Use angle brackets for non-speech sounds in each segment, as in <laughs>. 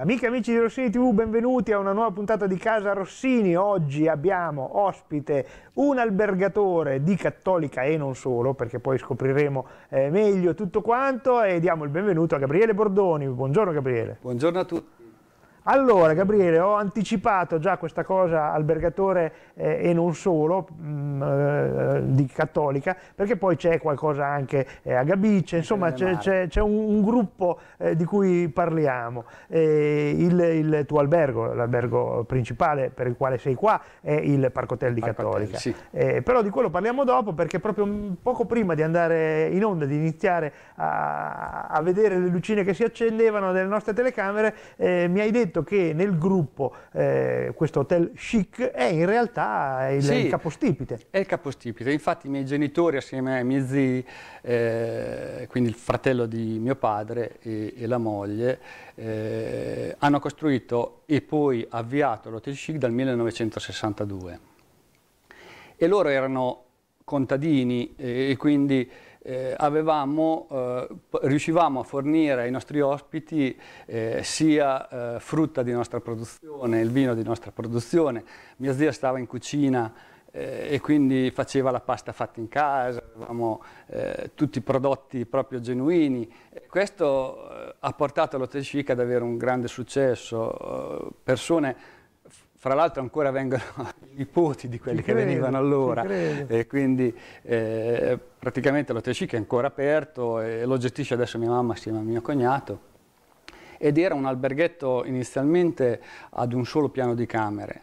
Amiche e amici di Rossini TV, benvenuti a una nuova puntata di Casa Rossini. Oggi abbiamo ospite un albergatore di Cattolica e non solo, perché poi scopriremo eh, meglio tutto quanto e diamo il benvenuto a Gabriele Bordoni. Buongiorno Gabriele. Buongiorno a tutti. Allora Gabriele, ho anticipato già questa cosa al Bergatore eh, e non solo mh, mm, eh, di Cattolica, perché poi c'è qualcosa anche eh, a Gabice, insomma c'è, un, un, gruppo eh, di cui parliamo. Eh, il, il, tuo albergo, l'albergo principale per il quale sei qua, è il Parco Hotel di Parco Cattolica. Hotel, sì. Eh, però di quello parliamo dopo perché proprio mm, poco prima di andare in onda, di iniziare a, a vedere le lucine che si accendevano delle nostre telecamere, mi hai detto detto che nel gruppo eh, questo hotel chic è in realtà il, sì, il, capostipite. È il capostipite, infatti i miei genitori assieme ai miei zii, eh, quindi il fratello di mio padre e, e la moglie, eh, hanno costruito e poi avviato l'hotel chic dal 1962. E loro erano contadini e quindi eh, avevamo, eh, riuscivamo a fornire ai nostri ospiti eh, sia eh, frutta di nostra produzione, il vino di nostra produzione. Mia zia stava in cucina eh, e quindi faceva la pasta fatta in casa, avevamo eh, tutti i prodotti proprio genuini. Questo ha portato l'Hotel Chic ad avere un grande successo. persone fra l'altro ancora vengono <laughs> i nipoti di quelli ci che credo, venivano allora e quindi eh, praticamente l'OTC che è ancora aperto e lo gestisce adesso mia mamma assieme a mio cognato ed era un alberghetto inizialmente ad un solo piano di camere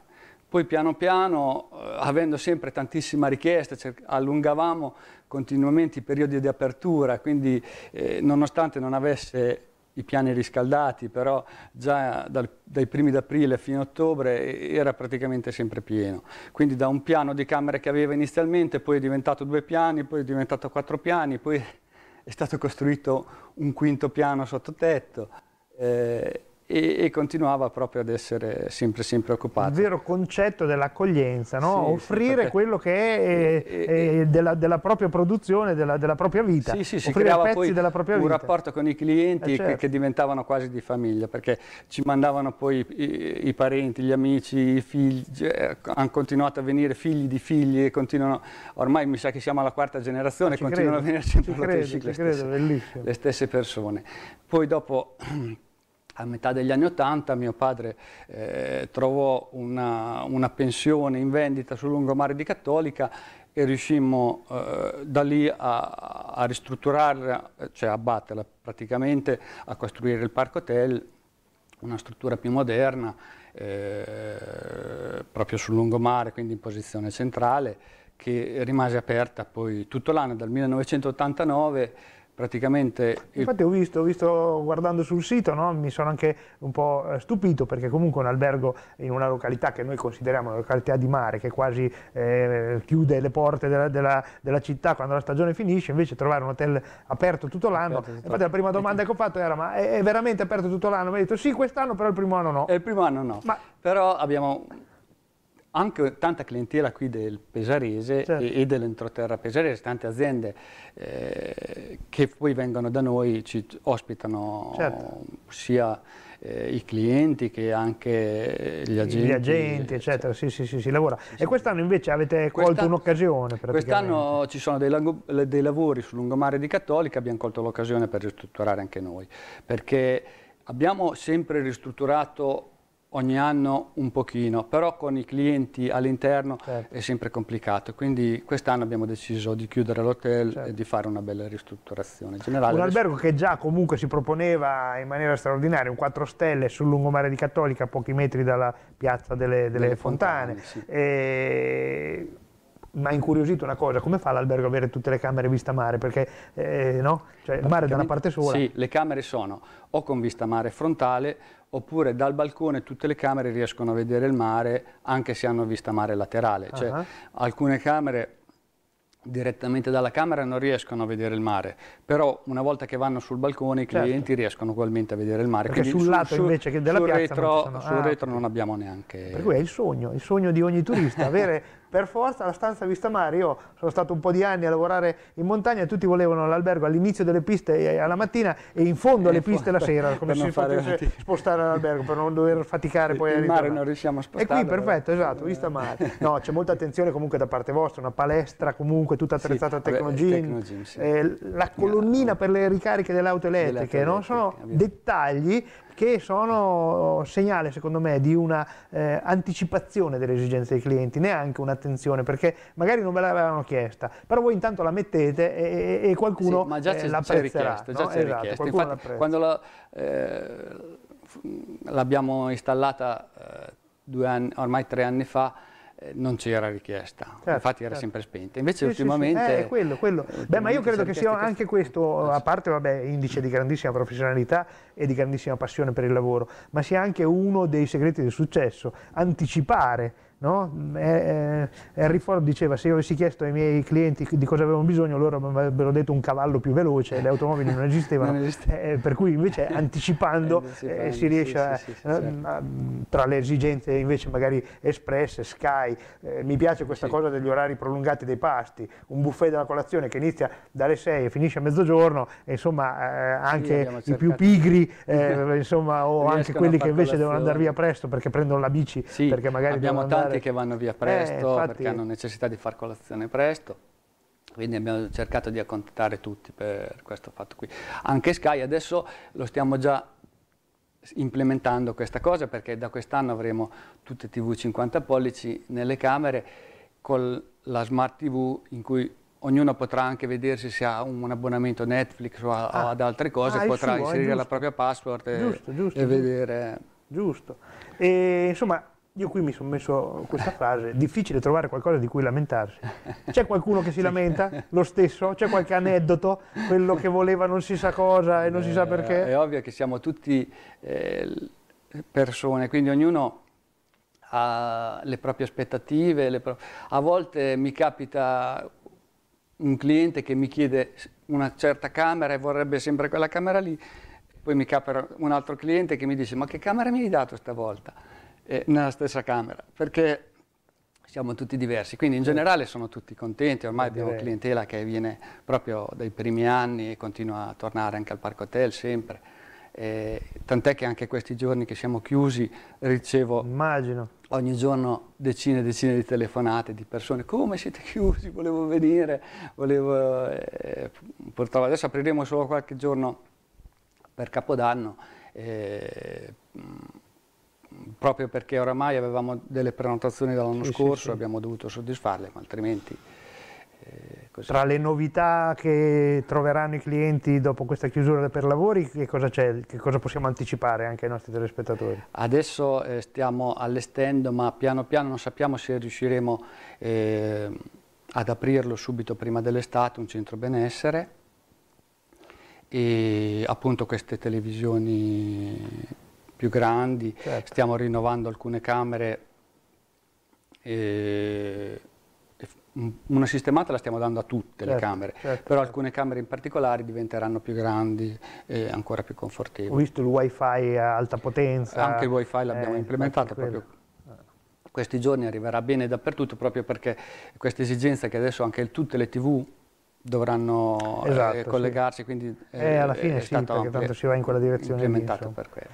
poi piano piano eh, avendo sempre tantissima richiesta allungavamo continuamente i periodi di apertura quindi eh, nonostante non avesse i piani riscaldati, però già dal, dai primi d'aprile fino a ottobre era praticamente sempre pieno. Quindi da un piano di camere che aveva inizialmente, poi è diventato due piani, poi è diventato quattro piani, poi è stato costruito un quinto piano sottotetto. Eh, e, e, continuava proprio ad essere sempre, sempre occupato. Il vero concetto dell'accoglienza, no? sì, offrire sì, quello che è, e, è, eh, è eh, della, della, propria produzione, della, della propria vita, sì, sì, offrire pezzi della propria un vita. Un rapporto con i clienti eh, certo. che, che, diventavano quasi di famiglia, perché ci mandavano poi i, i parenti, gli amici, i figli, eh, hanno continuato a venire figli di figli e continuano, ormai mi sa che siamo alla quarta generazione, continuano credo, a venire sempre credo, le, stesse, le stesse persone. Poi dopo a metà degli anni Ottanta mio padre eh, trovò una, una, pensione in vendita sul lungomare di Cattolica e riuscimmo eh, da lì a, a ristrutturarla, cioè a batterla praticamente, a costruire il parco hotel, una struttura più moderna, eh, proprio sul lungomare, quindi in posizione centrale, che rimase aperta poi tutto l'anno, dal 1989 praticamente... Infatti ho visto, ho visto guardando sul sito, no? mi sono anche un po' eh, stupito perché comunque un albergo in una località che noi consideriamo una località di mare che quasi eh, chiude le porte della, della, della, città quando la stagione finisce, invece trovare un hotel aperto tutto l'anno, infatti la prima domanda che ho fatto era ma è, veramente aperto tutto l'anno? Mi ha detto sì quest'anno però il primo anno no. E il primo anno no, ma... però abbiamo anche tanta clientela qui del Pesarese certo. e, e dell'entroterra Pesarese, tante aziende eh, che poi vengono da noi, ci ospitano certo. sia eh, i clienti che anche gli agenti. Gli agenti, eccetera, sì, sì, sì, si lavora. Sì, e quest'anno invece avete colto un'occasione Quest'anno ci sono dei, dei lavori sul lungomare di Cattolica, abbiamo colto l'occasione per ristrutturare anche noi, perché abbiamo sempre ristrutturato ogni anno un pochino, però con i clienti all'interno certo. è sempre complicato, quindi quest'anno abbiamo deciso di chiudere l'hotel certo. e di fare una bella ristrutturazione generale. Un albergo che già comunque si proponeva in maniera straordinaria, un 4 stelle sul lungomare di Cattolica, a pochi metri dalla piazza delle, delle, delle fontane. fontane sì. e mi ha incuriosito una cosa, come fa l'albergo a avere tutte le camere vista mare? Perché eh, no? cioè, il mare è da una parte sola. Sì, le camere sono o con vista mare frontale oppure dal balcone tutte le camere riescono a vedere il mare anche se hanno vista mare laterale. Cioè, uh -huh. Alcune camere direttamente dalla camera non riescono a vedere il mare, però una volta che vanno sul balcone i certo. clienti certo. riescono ugualmente a vedere il mare. Perché Quindi sul lato su, invece che della sul piazza retro, non sono... Sul ah, retro non abbiamo neanche... Per cui è il sogno, il sogno di ogni turista, <laughs> avere per forza la stanza vista mare, io sono stato un po' di anni a lavorare in montagna e tutti volevano l'albergo all'inizio delle piste alla mattina e in fondo alle piste la sera, <laughs> come se si potesse fare... spostare l'albergo per non dover faticare il, poi a ritornare. mare non riusciamo a spostare. E qui perfetto, però... esatto, vista mare. No, c'è molta attenzione comunque da parte vostra, una palestra comunque tutta attrezzata sì, a Tecnogym, sì. eh, la colonnina ah, per le ricariche delle auto elettriche, delle auto elettriche no? sono dettagli che sono segnale secondo me di una eh, anticipazione delle esigenze dei clienti, neanche un'attenzione, perché magari non ve l'avevano chiesta, però voi intanto la mettete e, e qualcuno sì, ma già eh, l'apprezzerà. Già no? c'è esatto, richiesta, infatti quando la, eh, l'abbiamo installata eh, anni, ormai tre anni fa, eh, non c'era richiesta, certo, infatti era certo. sempre spenta. Invece sì, ultimamente... Sì, sì. Eh, quello, quello. Ultimamente Beh, ma io credo che sia anche questo, a parte vabbè, indice di grandissima professionalità e di grandissima passione per il lavoro, ma sia anche uno dei segreti del successo, anticipare No? Eh, eh, Ford diceva se io avessi chiesto ai miei clienti di cosa avevano bisogno loro mi avrebbero detto un cavallo più veloce, le automobili non esistevano, <laughs> non esiste. eh, per cui invece <laughs> anticipando, eh, eh, anticipando si riesce sì, a, sì, sì, certo. tra le esigenze invece magari Express, Sky, eh, mi piace questa cosa degli orari prolungati dei pasti, un buffet della colazione che inizia dalle 6 e finisce a mezzogiorno, e insomma anche i più pigri <laughs> insomma, o anche quelli che invece colazione. devono andare via presto perché prendono la bici, perché magari devono andare clienti che vanno via eh, presto eh, perché hanno necessità di far colazione presto. Quindi abbiamo cercato di accontentare tutti per questo fatto qui. Anche Sky adesso lo stiamo già implementando questa cosa perché da quest'anno avremo tutte TV 50 pollici nelle camere con la smart TV in cui ognuno potrà anche vedersi se ha un abbonamento Netflix o, a, ah, ad altre cose, ah, potrà suo, inserire la propria password e, giusto, e giusto. vedere. Giusto. E, insomma, io qui mi sono messo questa <laughs> frase, difficile trovare qualcosa di cui lamentarsi. C'è qualcuno che si lamenta? Lo stesso? C'è qualche <laughs> aneddoto? Quello che voleva non si sa cosa e non eh, si sa eh, perché? È ovvio che siamo tutti eh, persone, quindi ognuno ha le proprie aspettative. Le pro... A volte mi capita un cliente che mi chiede una certa camera e vorrebbe sempre quella camera lì, poi mi capita un altro cliente che mi dice ma che camera mi hai dato stavolta? eh, nella stessa camera, perché siamo tutti diversi, quindi in generale sono tutti contenti, ormai abbiamo clientela che viene proprio dai primi anni e continua a tornare anche al Parco Hotel sempre, eh, tant'è che anche questi giorni che siamo chiusi ricevo Immagino. ogni giorno decine e decine di telefonate di persone, come siete chiusi, volevo venire, volevo eh, portavo, adesso apriremo solo qualche giorno per Capodanno. Eh, mm, proprio perché oramai avevamo delle prenotazioni dall'anno sì, scorso, sì, abbiamo dovuto soddisfarle, ma altrimenti... Eh, Tra le novità che troveranno i clienti dopo questa chiusura per lavori, che cosa c'è? Che cosa possiamo anticipare anche ai nostri telespettatori? Adesso eh, stiamo allestendo, ma piano piano non sappiamo se riusciremo eh, ad aprirlo subito prima dell'estate, un centro benessere e appunto queste televisioni più grandi, certo. stiamo rinnovando alcune camere e una sistemata la stiamo dando a tutte certo, le camere, certo, però certo. alcune camere in particolare diventeranno più grandi e ancora più confortevoli. Ho visto il wifi a alta potenza. Anche il wifi eh, l'abbiamo eh, implementato proprio questi giorni, arriverà bene dappertutto proprio perché questa esigenza che adesso anche tutte le tv dovranno eh, esatto, eh, collegarsi, sì. quindi eh, alla eh, fine è sì, stato perché tanto si va in quella direzione implementato lì, per quello.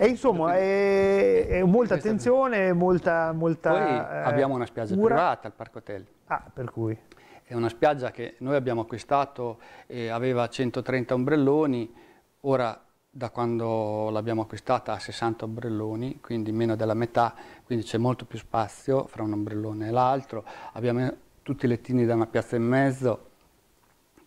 E insomma, è, è molta attenzione, molta, molta Poi eh, abbiamo una spiaggia cura. privata al Parco Hotel. Ah, per cui? È una spiaggia che noi abbiamo acquistato, eh, aveva 130 ombrelloni, ora da quando l'abbiamo acquistata ha 60 ombrelloni, quindi meno della metà, quindi c'è molto più spazio fra un ombrellone e l'altro. Abbiamo tutti i lettini da una piazza e mezzo,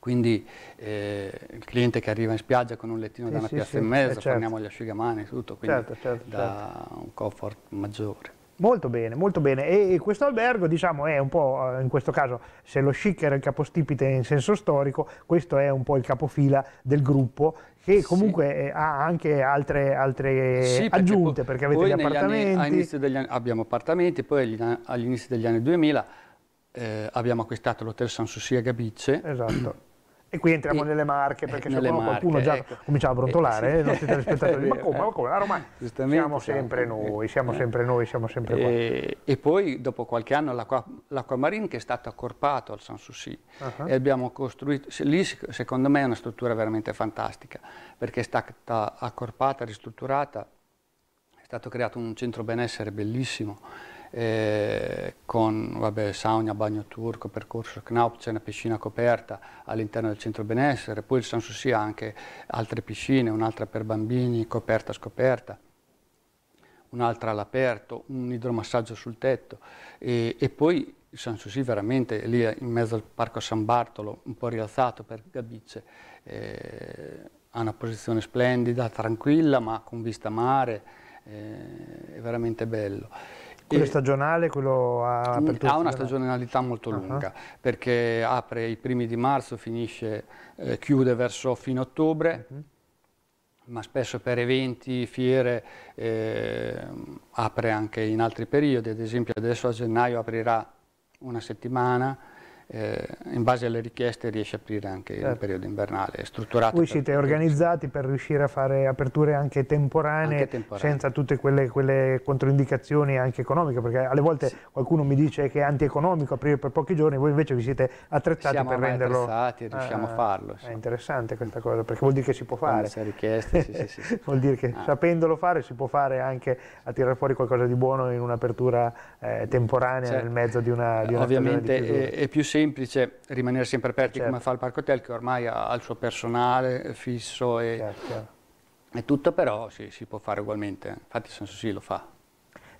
quindi eh, il cliente che arriva in spiaggia con un lettino sì, da una sì, piazza sì, e mezzo, eh, certo. forniamo gli asciugamani e tutto, quindi certo, certo, dà certo. un comfort maggiore. Molto bene, molto bene. E, e questo albergo, diciamo, è un po', eh, in questo caso, se lo chic era il capostipite in senso storico, questo è un po' il capofila del gruppo, che comunque sì. Eh, ha anche altre, altre sì, aggiunte, perché, perché avete gli appartamenti. Anni, anni, abbiamo appartamenti, poi all'inizio degli anni 2000 eh, abbiamo acquistato l'hotel San Susi a Gabicce. Esatto e qui entriamo e, nelle marche, perché eh, se qualcuno marche, già ecco. cominciava a brontolare, eh, sì. Eh, i nostri <laughs> telespettatori, ma come, ma come, la ah, Roma, siamo sempre noi, siamo eh. sempre noi, siamo sempre qua. E, eh, e poi dopo qualche anno l'Aquamarine che è stato accorpato al Sanssouci uh -huh. e abbiamo costruito, lì secondo me è una struttura veramente fantastica, perché è stata accorpata, ristrutturata, è stato creato un centro benessere bellissimo, eh, con vabbè, sauna, bagno turco, percorso Knaup, c'è una piscina coperta all'interno del centro benessere, poi il Sanssouci ha anche altre piscine, un'altra per bambini, coperta scoperta un'altra all'aperto, un idromassaggio sul tetto e, e poi il Sanssouci veramente lì in mezzo al parco San Bartolo, un po' rialzato per Gabicce, eh, ha una posizione splendida, tranquilla ma con vista mare, eh, è veramente bello. Quello stagionale, quello ha apertura? Ha una stagionalità molto uh ah, -huh. Ah. lunga, perché apre i primi di marzo, finisce, eh, chiude verso fine ottobre, uh mhm. -huh. ma spesso per eventi, fiere, eh, apre anche in altri periodi, ad esempio adesso a gennaio aprirà una settimana, eh, in base alle richieste riesce a aprire anche certo. il periodo invernale, è strutturato. Voi siete organizzati per riuscire a fare aperture anche temporanee, anche temporanee. senza tutte quelle, quelle, controindicazioni anche economiche, perché alle volte sì. qualcuno mi dice che è antieconomico aprire per pochi giorni, voi invece vi siete attrezzati Siamo per renderlo... Siamo attrezzati e ah, riusciamo ah, a farlo. Sì. È interessante questa cosa, perché vuol dire che si può fare. Se richieste, sì, sì, sì, <laughs> vuol dire che ah. sapendolo fare si può fare anche a tirare fuori qualcosa di buono in un'apertura eh, temporanea certo. nel mezzo di una... Di una Ovviamente di è, è più semplice semplice rimanere sempre aperti certo. come fa il Parco Hotel che ormai ha, ha il suo personale fisso e, certo. certo. e tutto però sì, si può fare ugualmente, infatti San Susi lo fa.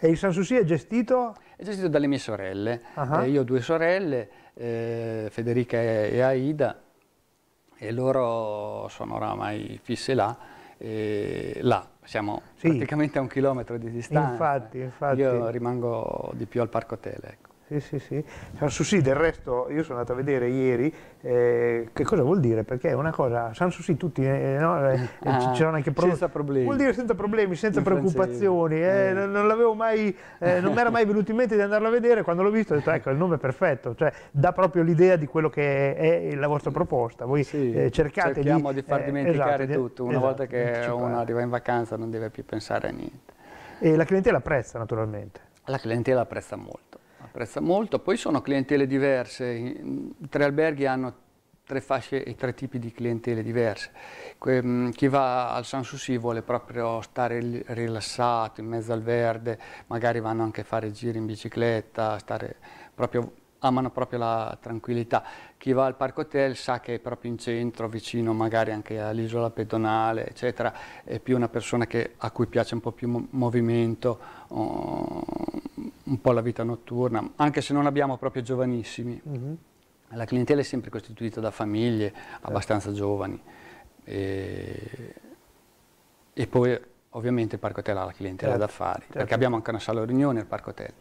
E il San Susi è gestito? È gestito dalle mie sorelle, uh -huh. eh, io ho due sorelle, eh, Federica e, e Aida e loro sono oramai fisse là, eh, là siamo sì. praticamente a un chilometro di distanza. Infatti, infatti. Io rimango di più al Parco Hotel. Ecco. Sì, sì, sì. Ah, Sanssouci del resto io sono andato a vedere ieri eh, che cosa vuol dire, perché è una cosa, Sanssouci tutti, eh, no, eh, eh ah, ci anche prodotti. Senza problemi. Vuol dire senza problemi, senza in preoccupazioni, eh, eh. non, non l'avevo mai, non mi era mai venuto in mente di andarlo a vedere, quando l'ho visto ho detto ecco il nome è perfetto, cioè dà proprio l'idea di quello che è, è, la vostra proposta, voi sì, cercate cerchiamo di, di far dimenticare esatto, tutto, una esatto, volta che uno arriva in vacanza non deve più pensare a niente. E la clientela apprezza naturalmente. La clientela apprezza molto apprezza molto. Poi sono clientele diverse, i tre alberghi hanno tre fasce e tre tipi di clientele diverse. Mm, chi va al Sanssouci vuole proprio stare rilassato in mezzo al verde, magari vanno anche a fare giri in bicicletta, proprio, amano proprio la tranquillità. Chi va al Parco Hotel sa che è proprio in centro, vicino magari anche all'isola pedonale, eccetera, è più una persona che, a cui piace un po' più movimento, un po' la vita notturna, anche se non abbiamo proprio giovanissimi. Mm -hmm. La clientela è sempre costituita da famiglie certo. abbastanza giovani e, e, poi ovviamente il Parco Hotel ha la clientela certo. d'affari, certo. perché abbiamo anche una sala riunione al Parco Hotel.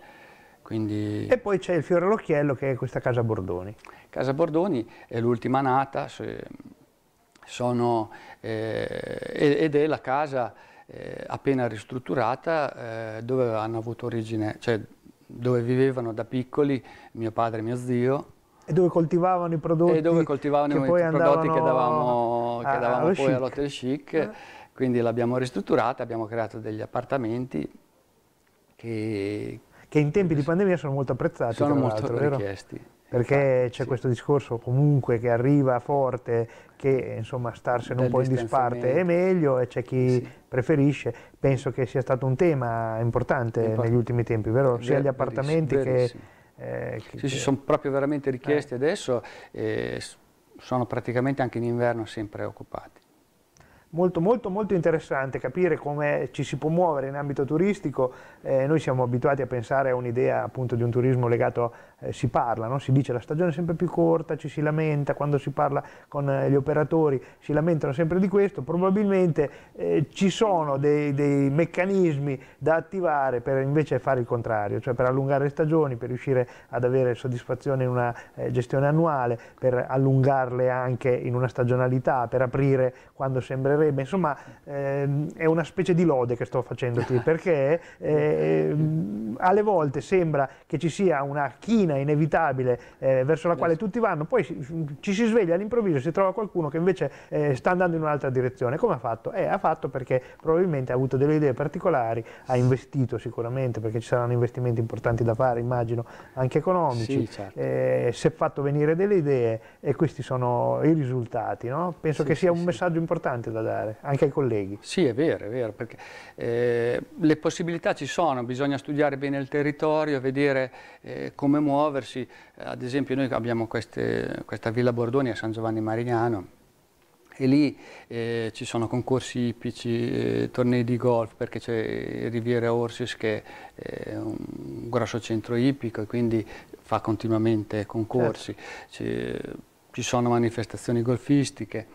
Quindi... E poi c'è il fiore all'occhiello che è questa Casa Bordoni. Casa Bordoni è l'ultima nata sono, eh, ed è la casa eh, appena ristrutturata eh, dove hanno avuto origine, cioè dove vivevano da piccoli mio padre e mio zio. E dove coltivavano i prodotti, e dove coltivavano che, i poi prodotti che davamo, a, che davamo poi all'hotel chic. Eh. Quindi l'abbiamo ristrutturata, abbiamo creato degli appartamenti che, che in tempi di pandemia sono molto apprezzati. Sono molto richiesti perché c'è sì. questo discorso comunque che arriva forte che insomma starsene un po' in disparte è meglio e c'è chi sì. preferisce penso che sia stato un tema importante, importante. negli ultimi tempi vero? sia gli appartamenti che, eh, che sì, sì, sono proprio veramente richiesti eh. adesso e sono praticamente anche in inverno sempre occupati molto molto molto interessante capire come ci si può muovere in ambito turistico eh, noi siamo abituati a pensare a un'idea appunto di un turismo legato a eh, si parla, no? si dice la stagione è sempre più corta, ci si lamenta, quando si parla con eh, gli operatori si lamentano sempre di questo, probabilmente eh, ci sono dei, dei, meccanismi da attivare per invece fare il contrario, cioè per allungare le stagioni, per riuscire ad avere soddisfazione in una eh, gestione annuale, per allungarle anche in una stagionalità, per aprire quando sembrerebbe, insomma ehm, è una specie di lode che sto facendoti perché eh, ehm, alle volte sembra che ci sia una china routine inevitabile eh, verso la quale tutti vanno, poi ci si sveglia all'improvviso e si trova qualcuno che invece eh, sta andando in un'altra direzione. Come ha fatto? Eh, ha fatto perché probabilmente ha avuto delle idee particolari, ha investito sicuramente perché ci saranno investimenti importanti da fare, immagino, anche economici, sì, certo. Eh, si è fatto venire delle idee e questi sono i risultati. No? Penso sì, che sia sì, un messaggio importante da dare anche ai colleghi. Sì, è vero, è vero, perché eh, le possibilità ci sono, bisogna studiare bene il territorio, vedere eh, come muovere muoversi, eh, ad esempio noi abbiamo queste, questa Villa Bordoni a San Giovanni Marignano, e lì eh, ci sono concorsi ipici, eh, tornei di golf perché c'è Riviera Orsis che è un grosso centro ipico e quindi fa continuamente concorsi, certo. ci sono manifestazioni golfistiche,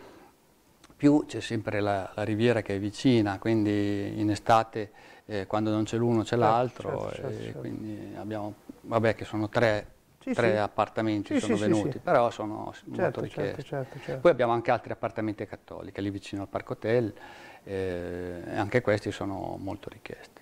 più c'è sempre la, la, riviera che è vicina, quindi in estate eh, quando non c'è l'uno c'è certo, l'altro certo, certo, certo. quindi abbiamo vabbè che sono tre, sì, tre sì. appartamenti che sono venuti, però sono certo, molto certo, richiesti. Certo, certo, Poi abbiamo anche altri appartamenti cattolici, lì vicino al Parco Hotel, eh, anche questi sono molto richiesti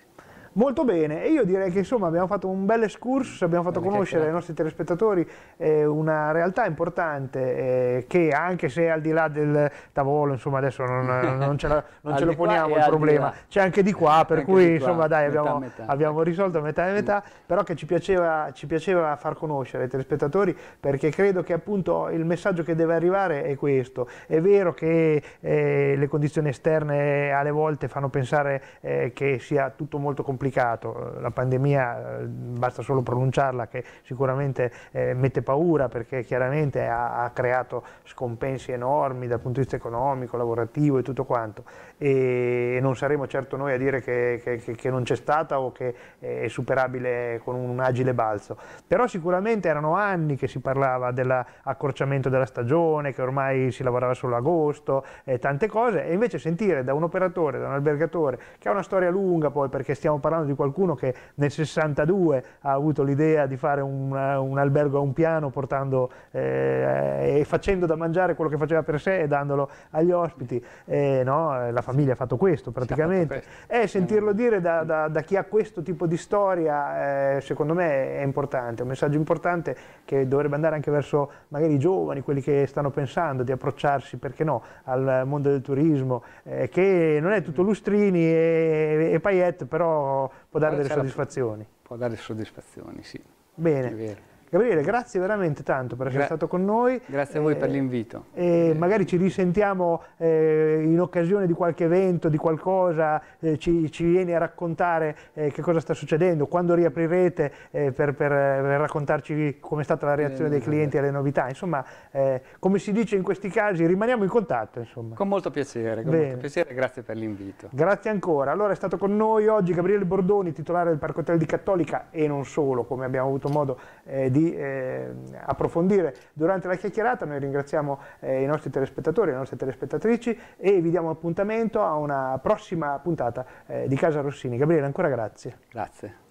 molto bene e io direi che insomma abbiamo fatto un bel escursus, abbiamo fatto conoscere ai nostri telespettatori eh, una realtà importante eh, che anche se al di là del tavolo, insomma adesso non, <laughs> non ce, la, non ce lo poniamo il problema, c'è anche di qua, per anche cui qua, insomma dai abbiamo, metà. abbiamo, risolto metà e metà, mm. però che ci piaceva, ci piaceva far conoscere ai telespettatori perché credo che appunto il messaggio che deve arrivare è questo, è vero che eh, le condizioni esterne eh, alle volte fanno pensare eh, che sia tutto molto complicato, complicato, eh, la pandemia eh, basta solo pronunciarla che sicuramente eh, mette paura perché chiaramente ha, ha, creato scompensi enormi dal punto di vista economico, lavorativo e tutto quanto e non saremo certo noi a dire che, che, che non c'è stata o che è superabile con un agile balzo, però sicuramente erano anni che si parlava dell'accorciamento della stagione, che ormai si lavorava solo agosto, eh, tante cose e invece sentire da un operatore, da un albergatore che ha una storia lunga poi perché stiamo parlando parlando di qualcuno che nel 62 ha avuto l'idea di fare un, eh, un, albergo a un piano portando eh, e facendo da mangiare quello che faceva per sé e dandolo agli ospiti. Eh, no? La famiglia ha fatto questo praticamente. Fatto questo. sentirlo mm. dire da, da, da, chi ha questo tipo di storia eh, secondo me è importante, è un messaggio importante che dovrebbe andare anche verso magari i giovani, quelli che stanno pensando di approcciarsi, perché no, al mondo del turismo, eh, che non è tutto lustrini e, e paillette, però può dare delle soddisfazioni. Può dare soddisfazioni, sì. Bene. Gabriele, grazie veramente tanto per essere Gra stato con noi. Grazie a voi eh, per l'invito. E magari ci risentiamo eh, in occasione di qualche evento, di qualcosa, eh, ci, ci, vieni a raccontare eh, che cosa sta succedendo, quando riaprirete eh, per, per, per, raccontarci come è stata la reazione dei clienti alle novità. Insomma, come si dice in questi casi, rimaniamo in contatto. Insomma. Con molto piacere, con molto piacere grazie per l'invito. Grazie ancora. Allora è stato con noi oggi Gabriele Bordoni, titolare del Parco Hotel di Cattolica e non solo, come abbiamo avuto modo di di ehm, approfondire durante la chiacchierata. Noi ringraziamo eh, i nostri telespettatori, le nostre telespettatrici e vi diamo appuntamento a una prossima puntata eh, di Casa Rossini. Gabriele, ancora grazie. Grazie.